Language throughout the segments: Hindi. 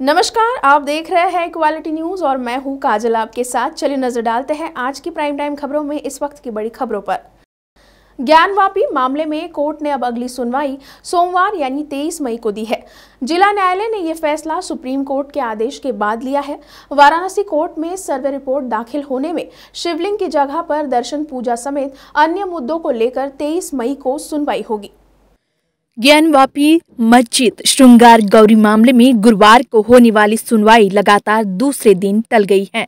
नमस्कार आप देख रहे हैं क्वालिटी न्यूज और मैं हूं काजल आपके साथ चलिए नजर डालते हैं आज की प्राइम टाइम खबरों में इस वक्त की बड़ी खबरों पर ज्ञानवापी मामले में कोर्ट ने अब अगली सुनवाई सोमवार यानी 23 मई को दी है जिला न्यायालय ने यह फैसला सुप्रीम कोर्ट के आदेश के बाद लिया है वाराणसी कोर्ट में सर्वे रिपोर्ट दाखिल होने में शिवलिंग की जगह पर दर्शन पूजा समेत अन्य मुद्दों को लेकर 23 मई को सुनवाई होगी ज्ञानवापी मस्जिद श्रृंगार गौरी मामले में गुरुवार को होने वाली सुनवाई लगातार दूसरे दिन टल गई है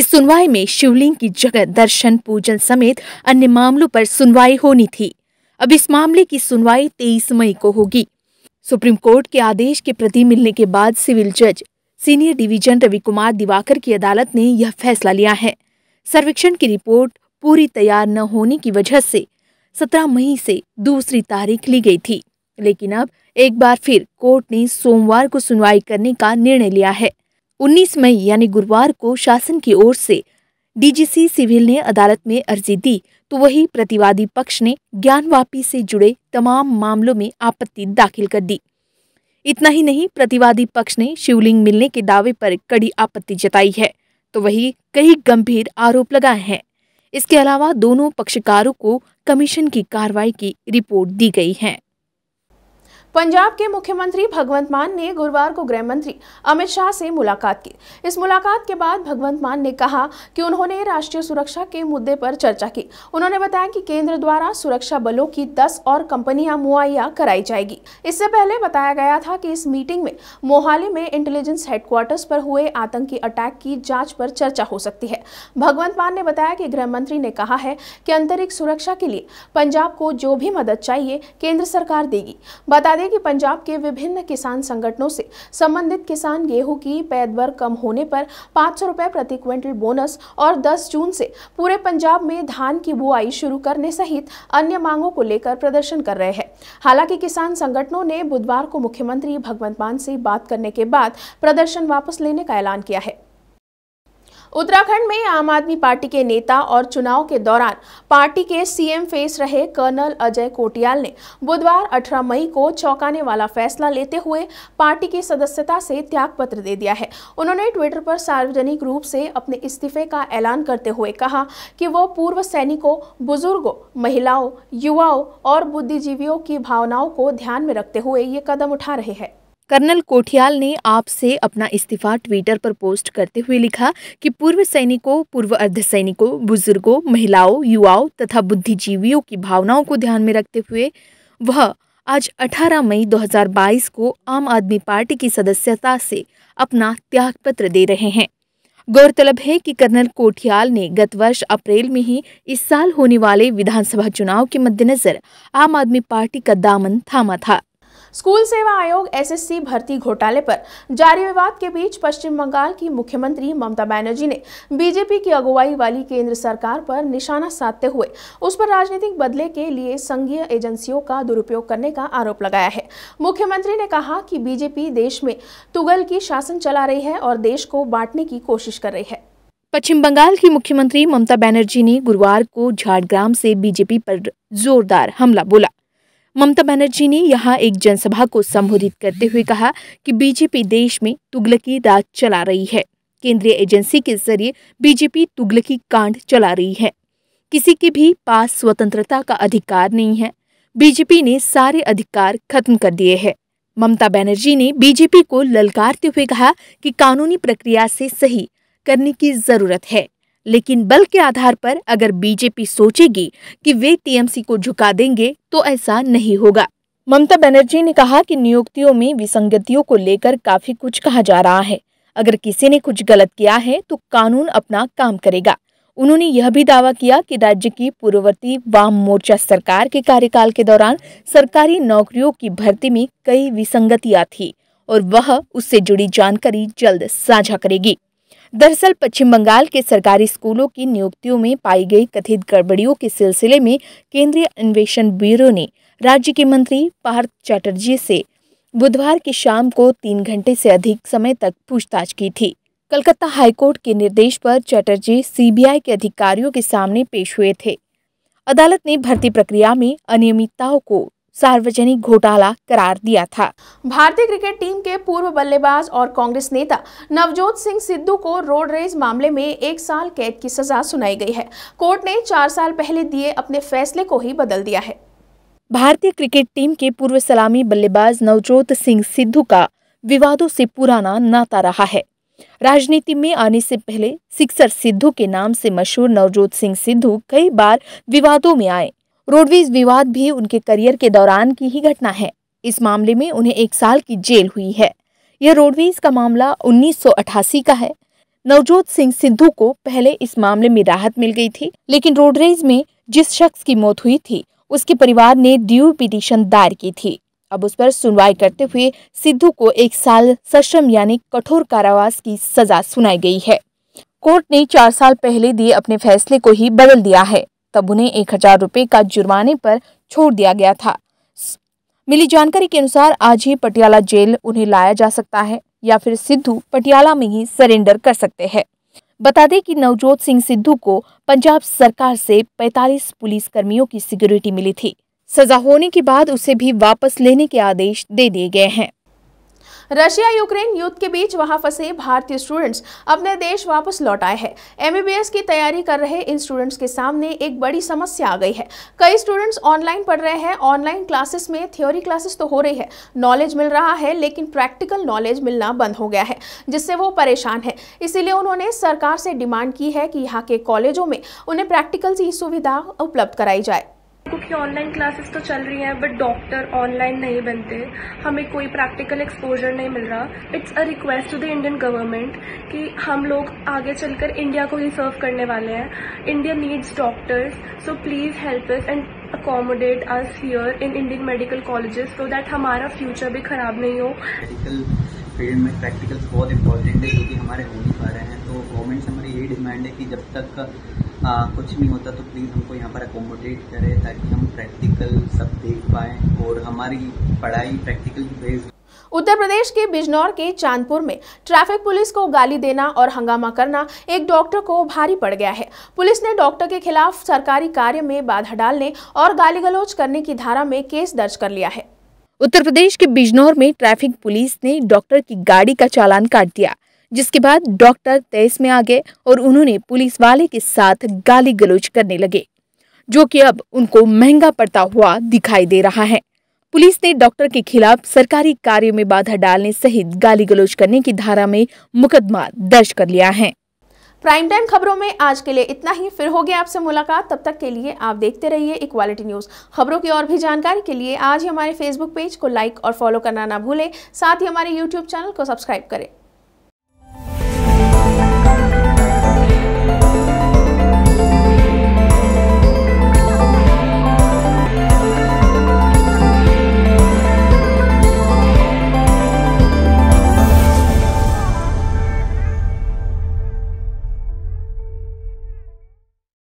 इस सुनवाई में शिवलिंग की जगह दर्शन पूजन समेत अन्य मामलों पर सुनवाई होनी थी अब इस मामले की सुनवाई 23 मई को होगी सुप्रीम कोर्ट के आदेश के प्रति मिलने के बाद सिविल जज सीनियर डिवीजन रवि कुमार दिवाकर की अदालत ने यह फैसला लिया है सर्वेक्षण की रिपोर्ट पूरी तैयार न होने की वजह से सत्रह मई से दूसरी तारीख ली गई थी लेकिन अब एक बार फिर कोर्ट ने सोमवार को सुनवाई करने का निर्णय लिया है 19 मई यानी गुरुवार को शासन की ओर से डीजीसी सिविल ने अदालत में अर्जी दी तो वही प्रतिवादी पक्ष ने ज्ञान वापी से जुड़े तमाम मामलों में आपत्ति दाखिल कर दी इतना ही नहीं प्रतिवादी पक्ष ने शिवलिंग मिलने के दावे पर कड़ी आपत्ति जताई है तो वही कई गंभीर आरोप लगाए हैं इसके अलावा दोनों पक्षकारों को कमीशन की कार्रवाई की रिपोर्ट दी गई है पंजाब के मुख्यमंत्री भगवंत मान ने गुरुवार को गृह मंत्री अमित शाह से मुलाकात की इस मुलाकात के बाद भगवंत मान ने कहा कि उन्होंने राष्ट्रीय सुरक्षा के मुद्दे पर चर्चा की उन्होंने बताया कि केंद्र द्वारा सुरक्षा बलों की 10 और कंपनियां मुहैया कराई जाएगी इससे पहले बताया गया था कि इस मीटिंग में मोहाली में इंटेलिजेंस हेडक्वार्टर्स पर हुए आतंकी अटैक की जाँच पर चर्चा हो सकती है भगवंत मान ने बताया कि गृह मंत्री ने कहा है कि अंतरिक्ष सुरक्षा के लिए पंजाब को जो भी मदद चाहिए केंद्र सरकार देगी बता करें कि पंजाब के विभिन्न किसान संगठनों से संबंधित किसान गेहूं की पैद कम होने पर पाँच सौ रुपये प्रति क्विंटल बोनस और 10 जून से पूरे पंजाब में धान की बुआई शुरू करने सहित अन्य मांगों को लेकर प्रदर्शन कर रहे हैं हालांकि किसान संगठनों ने बुधवार को मुख्यमंत्री भगवंत मान से बात करने के बाद प्रदर्शन वापस लेने का ऐलान किया है उत्तराखंड में आम आदमी पार्टी के नेता और चुनाव के दौरान पार्टी के सीएम फेस रहे कर्नल अजय कोटियाल ने बुधवार 18 मई को चौंकाने वाला फैसला लेते हुए पार्टी की सदस्यता से त्याग पत्र दे दिया है उन्होंने ट्विटर पर सार्वजनिक रूप से अपने इस्तीफे का ऐलान करते हुए कहा कि वो पूर्व सैनिकों बुजुर्गों महिलाओं युवाओं और बुद्धिजीवियों की भावनाओं को ध्यान में रखते हुए ये कदम उठा रहे हैं कर्नल कोठियाल ने आपसे अपना इस्तीफा ट्विटर पर पोस्ट करते हुए लिखा कि पूर्व सैनिकों पूर्व अर्धसैनिकों बुजुर्गों महिलाओं युवाओं तथा बुद्धिजीवियों की भावनाओं को ध्यान में रखते हुए वह आज 18 मई 2022 को आम आदमी पार्टी की सदस्यता से अपना त्यागपत्र दे रहे हैं गौरतलब है कि कर्नल कोठियाल ने गत वर्ष अप्रैल में ही इस साल होने वाले विधानसभा चुनाव के मद्देनजर आम आदमी पार्टी का दामन थामा था स्कूल सेवा आयोग एसएससी भर्ती घोटाले पर जारी विवाद के बीच पश्चिम बंगाल की मुख्यमंत्री ममता बनर्जी ने बीजेपी की अगुवाई वाली केंद्र सरकार पर निशाना साधते हुए उस पर राजनीतिक बदले के लिए संघीय एजेंसियों का दुरुपयोग करने का आरोप लगाया है मुख्यमंत्री ने कहा कि बीजेपी देश में तुगल की शासन चला रही है और देश को बांटने की कोशिश कर रही है पश्चिम बंगाल की मुख्यमंत्री ममता बनर्जी ने गुरुवार को झाड़ग्राम से बीजेपी पर जोरदार हमला बोला ममता बनर्जी ने यहां एक जनसभा को संबोधित करते हुए कहा कि बीजेपी देश में तुगलकी राज चला रही है केंद्रीय एजेंसी के जरिए बीजेपी तुगलकी कांड चला रही है किसी के भी पास स्वतंत्रता का अधिकार नहीं है बीजेपी ने सारे अधिकार खत्म कर दिए हैं ममता बनर्जी ने बीजेपी को ललकारते हुए कहा कि कानूनी प्रक्रिया से सही करने की जरूरत है लेकिन बल के आधार पर अगर बीजेपी सोचेगी कि वे टीएमसी को झुका देंगे तो ऐसा नहीं होगा ममता बनर्जी ने कहा कि नियुक्तियों में विसंगतियों को लेकर काफी कुछ कहा जा रहा है अगर किसी ने कुछ गलत किया है तो कानून अपना काम करेगा उन्होंने यह भी दावा किया कि राज्य की पूर्ववर्ती वाम मोर्चा सरकार के कार्यकाल के दौरान सरकारी नौकरियों की भर्ती में कई विसंगतियां थी और वह उससे जुड़ी जानकारी जल्द साझा करेगी दरअसल पश्चिम बंगाल के सरकारी स्कूलों की नियुक्तियों में पाई गई कथित गड़बड़ियों के सिलसिले में केंद्रीय अन्वेषण ब्यूरो ने राज्य के मंत्री पार्थ चैटर्जी से बुधवार की शाम को तीन घंटे से अधिक समय तक पूछताछ की थी कलकत्ता हाईकोर्ट के निर्देश पर चैटर्जी सीबीआई के अधिकारियों के सामने पेश हुए थे अदालत ने भर्ती प्रक्रिया में अनियमितताओं को सार्वजनिक घोटाला करार दिया था भारतीय क्रिकेट टीम के पूर्व बल्लेबाज और कांग्रेस नेता नवजोत सिंह सिद्धू को रोड रेज मामले में एक साल कैद की सजा सुनाई गई है कोर्ट ने चार साल पहले दिए अपने फैसले को ही बदल दिया है भारतीय क्रिकेट टीम के पूर्व सलामी बल्लेबाज नवजोत सिंह सिद्धू का विवादों से पुराना नाता रहा है राजनीति में आने से पहले सिक्सर सिद्धू के नाम से मशहूर नवजोत सिंह सिद्धू कई बार विवादों में आए रोडवेज विवाद भी उनके करियर के दौरान की ही घटना है इस मामले में उन्हें एक साल की जेल हुई है यह रोडवेज का मामला उन्नीस का है नवजोत सिंह सिद्धू को पहले इस मामले में राहत मिल गई थी लेकिन रोडवेज में जिस शख्स की मौत हुई थी उसके परिवार ने ड्यू पिटीशन दायर की थी अब उस पर सुनवाई करते हुए सिद्धू को एक साल सश्रम यानी कठोर कारावास की सजा सुनाई गई है कोर्ट ने चार साल पहले दिए अपने फैसले को ही बदल दिया है तब उन्हें एक हजार रुपये का जुर्माने पर छोड़ दिया गया था मिली जानकारी के अनुसार आज ही पटियाला जेल उन्हें लाया जा सकता है या फिर सिद्धू पटियाला में ही सरेंडर कर सकते हैं बता दें कि नवजोत सिंह सिद्धू को पंजाब सरकार से 45 पुलिस कर्मियों की सिक्योरिटी मिली थी सजा होने के बाद उसे भी वापस लेने के आदेश दे दिए गए हैं रशिया यूक्रेन युद्ध के बीच वहां फंसे भारतीय स्टूडेंट्स अपने देश वापस लौट आए हैं एमबीबीएस की तैयारी कर रहे इन स्टूडेंट्स के सामने एक बड़ी समस्या आ गई है कई स्टूडेंट्स ऑनलाइन पढ़ रहे हैं ऑनलाइन क्लासेस में थ्योरी क्लासेस तो हो रही है नॉलेज मिल रहा है लेकिन प्रैक्टिकल नॉलेज मिलना बंद हो गया है जिससे वो परेशान है इसीलिए उन्होंने सरकार से डिमांड की है कि यहाँ के कॉलेजों में उन्हें प्रैक्टिकल की सुविधा उपलब्ध कराई जाए क्योंकि ऑनलाइन क्लासेस तो चल रही हैं बट डॉक्टर ऑनलाइन नहीं बनते हमें कोई प्रैक्टिकल एक्सपोजर नहीं मिल रहा it's a request to the Indian government कि हम लोग आगे चलकर इंडिया को ही सर्व करने वाले हैं India needs doctors so please help us and accommodate us here in Indian medical colleges so that हमारा फ्यूचर भी खराब नहीं हो फील्ड में प्रैक्टिकल्स बहुत इंपॉर्टेंट है जो कि हमारे हो नहीं पा रहे हैं तो गवर्नमेंट से हमारी यही डिमांड है कि जब तक आ, कुछ नहीं होता तो प्लीज़ हमको यहाँ पर अकोमोडेट करें ताकि हम प्रैक्टिकल सब देख पाएँ और हमारी पढ़ाई प्रैक्टिकल बेस्ड उत्तर प्रदेश के बिजनौर के चांदपुर में ट्रैफिक पुलिस को गाली देना और हंगामा करना एक डॉक्टर को भारी पड़ गया है पुलिस ने डॉक्टर के खिलाफ सरकारी कार्य में बाधा डालने और गाली गलौज करने की धारा में केस दर्ज कर लिया है उत्तर प्रदेश के बिजनौर में ट्रैफिक पुलिस ने डॉक्टर की गाड़ी का चालान काट दिया जिसके बाद डॉक्टर तेईस में आ गए और उन्होंने पुलिस वाले के साथ गाली गलोच करने लगे जो कि अब उनको महंगा पड़ता हुआ दिखाई दे रहा है पुलिस ने डॉक्टर के खिलाफ सरकारी कार्यों में बाधा डालने सहित गाली गलोच करने की धारा में मुकदमा दर्ज कर लिया है प्राइम टाइम खबरों में आज के लिए इतना ही फिर होगी आपसे मुलाकात तब तक के लिए आप देखते रहिए इक्वालिटी न्यूज़ खबरों की और भी जानकारी के लिए आज ही हमारे फेसबुक पेज को लाइक और फॉलो करना ना भूलें साथ ही हमारे यूट्यूब चैनल को सब्सक्राइब करें